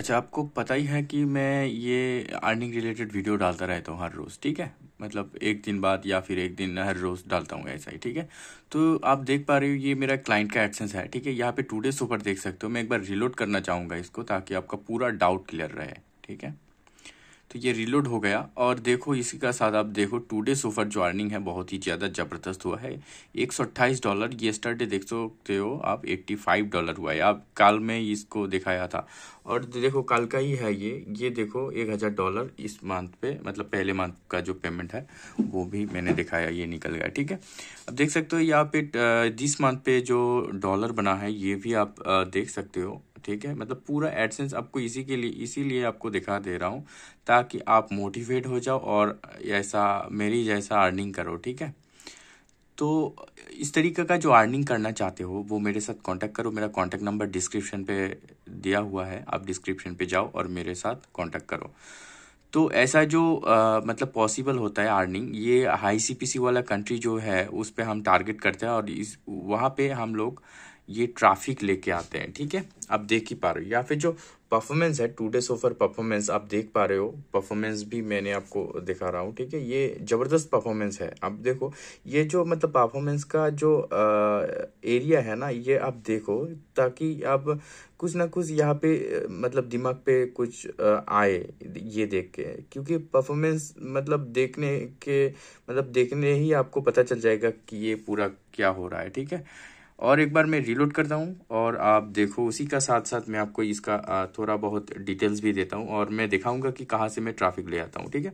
अच्छा आपको पता ही है कि मैं ये अर्निंग रिलेटेड वीडियो डालता रहता हूँ हर रोज़ ठीक है मतलब एक दिन बाद या फिर एक दिन हर रोज़ डालता हूँ ऐसा ही ठीक है तो आप देख पा रहे हो ये मेरा क्लाइंट का एडसेंस है ठीक है यहाँ पे टू डेज सुपर देख सकते हो मैं एक बार रिलोड करना चाहूँगा इसको ताकि आपका पूरा डाउट क्लियर रहे ठीक है तो ये रिलोड हो गया और देखो इसी का साथ आप देखो टू डे सुपर जो अर्निंग है बहुत ही ज़्यादा ज़बरदस्त हुआ है 128 डॉलर ये स्टार्टे देख सकते हो आप 85 डॉलर हुआ है आप काल में इसको दिखाया था और देखो कल का ही है ये ये देखो एक हज़ार डॉलर इस मंथ पे मतलब पहले मंथ का जो पेमेंट है वो भी मैंने दिखाया ये निकल गया ठीक है अब देख सकते हो यहाँ पे जिस मंथ पे जो डॉलर बना है ये भी आप देख सकते हो ठीक है मतलब पूरा एडसेंस आपको इसी के लिए इसीलिए आपको दिखा दे रहा हूँ ताकि आप मोटिवेट हो जाओ और ऐसा मेरी जैसा अर्निंग करो ठीक है तो इस तरीके का जो अर्निंग करना चाहते हो वो मेरे साथ कांटेक्ट करो मेरा कांटेक्ट नंबर डिस्क्रिप्शन पे दिया हुआ है आप डिस्क्रिप्शन पे जाओ और मेरे साथ कांटेक्ट करो तो ऐसा जो आ, मतलब पॉसिबल होता है अर्निंग ये हाई सीपीसी वाला कंट्री जो है उस पर हम टारगेट करते हैं और इस वहाँ पे हम लोग ये ट्रैफिक लेके आते हैं ठीक है आप देख ही पा रहे हो या फिर जो परफॉर्मेंस है टू डे सोफर परफॉर्मेंस आप देख पा रहे हो परफॉर्मेंस भी मैंने आपको दिखा रहा हूँ ठीक है ये ज़बरदस्त परफॉर्मेंस है आप देखो ये जो मतलब परफॉर्मेंस का जो आ, एरिया है ना ये आप देखो ताकि आप कुछ ना कुछ यहाँ पे मतलब दिमाग पे कुछ आ, आए ये देख के क्योंकि परफॉर्मेंस मतलब देखने के मतलब देखने ही आपको पता चल जाएगा कि ये पूरा क्या हो रहा है ठीक है और एक बार मैं रीलोड करता हूँ और आप देखो उसी का साथ साथ मैं आपको इसका थोड़ा बहुत डिटेल्स भी देता हूँ और मैं दिखाऊंगा कि कहाँ से मैं ट्रैफिक ले आता हूँ ठीक है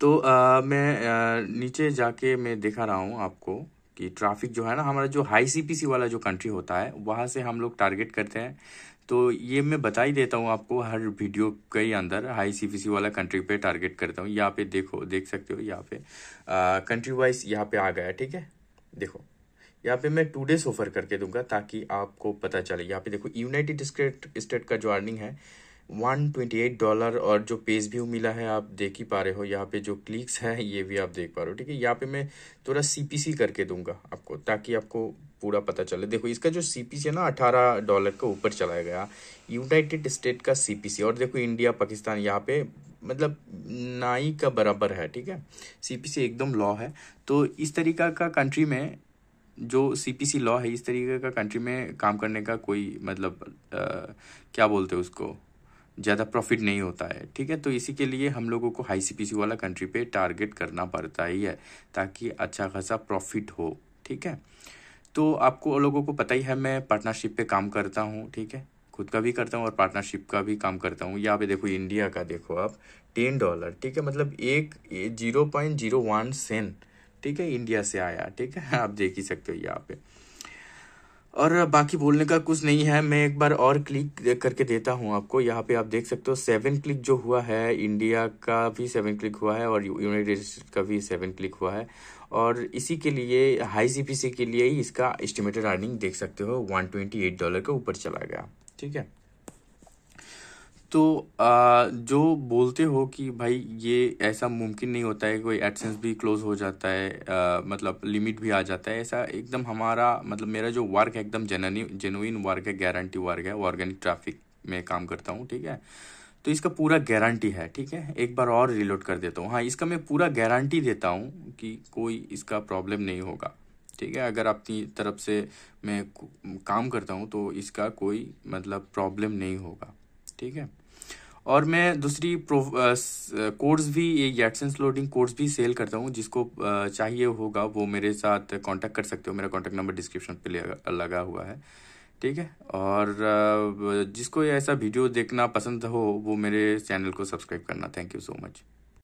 तो आ, मैं आ, नीचे जाके मैं दिखा रहा हूँ आपको कि ट्रैफिक जो है ना हमारा जो हाई सीपीसी वाला जो कंट्री होता है वहाँ से हम लोग टारगेट करते हैं तो ये मैं बता ही देता हूँ आपको हर वीडियो के ही अंदर हाई सीपीसी वाला कंट्री पे टारगेट करता हूँ यहाँ पे देखो देख सकते हो यहाँ पे कंट्री वाइज यहाँ पे आ गया ठीक है देखो यहाँ पे मैं टू डेज ऑफर करके दूंगा ताकि आपको पता चले यहाँ पे देखो यूनाइटेड स्टेट स्टेट का जो अर्निंग है 128 डॉलर और जो पेज व्यू मिला है आप देख ही पा रहे हो यहाँ पे जो क्लिक्स हैं ये भी आप देख पा रहे हो ठीक है यहाँ पे मैं थोड़ा सीपीसी करके दूंगा आपको ताकि आपको पूरा पता चले देखो इसका जो सीपीसी है ना 18 डॉलर के ऊपर चलाया गया यूनाइटेड स्टेट का सीपीसी और देखो इंडिया पाकिस्तान यहाँ पे मतलब नाई का बराबर है ठीक है सीपीसी एकदम लॉ है तो इस तरीका का कंट्री में जो सीपीसी लॉ है इस तरीके का कंट्री में काम करने का कोई मतलब आ, क्या बोलते हैं उसको ज़्यादा प्रॉफिट नहीं होता है ठीक है तो इसी के लिए हम लोगों को हाई सीपीसी वाला कंट्री पे टारगेट करना पड़ता ही है ताकि अच्छा खासा प्रॉफिट हो ठीक है तो आपको लोगों को पता ही है मैं पार्टनरशिप पे काम करता हूँ ठीक है खुद का भी करता हूँ और पार्टनरशिप का भी काम करता हूँ यहाँ पे देखो इंडिया का देखो आप टेन डॉलर ठीक है मतलब एक zero point zero one cent ठीक है इंडिया से आया ठीक है आप देख ही सकते हो यहाँ पे और बाकी बोलने का कुछ नहीं है मैं एक बार और क्लिक करके देता हूँ आपको यहाँ पे आप देख सकते हो सेवन क्लिक जो हुआ है इंडिया का भी सेवन क्लिक हुआ है और यूनाइटेड स्टेट का भी सेवन क्लिक हुआ है और इसी के लिए हाई सी के लिए ही इसका एस्टिमेटेड अर्निंग देख सकते हो वन डॉलर के ऊपर चला गया ठीक है तो आ, जो बोलते हो कि भाई ये ऐसा मुमकिन नहीं होता है कोई एडसेंस भी क्लोज हो जाता है आ, मतलब लिमिट भी आ जाता है ऐसा एकदम हमारा मतलब मेरा जो वर्क है एकदम जेनुइन जेनुइन वर्क है गारंटी वर्क है ऑर्गेनिक ट्रैफिक में काम करता हूँ ठीक है तो इसका पूरा गारंटी है ठीक है एक बार और रिलोड कर देता हूँ हाँ इसका मैं पूरा गारंटी देता हूँ कि कोई इसका प्रॉब्लम नहीं होगा ठीक है अगर अपनी तरफ से मैं काम करता हूँ तो इसका कोई मतलब प्रॉब्लम नहीं होगा ठीक है और मैं दूसरी प्रो कोर्स भी ये एडसेंस लोडिंग कोर्स भी सेल करता हूँ जिसको आ, चाहिए होगा वो मेरे साथ कांटेक्ट कर सकते हो मेरा कांटेक्ट नंबर डिस्क्रिप्शन पे लगा हुआ है ठीक है और जिसको ऐसा वीडियो देखना पसंद हो वो मेरे चैनल को सब्सक्राइब करना थैंक यू सो मच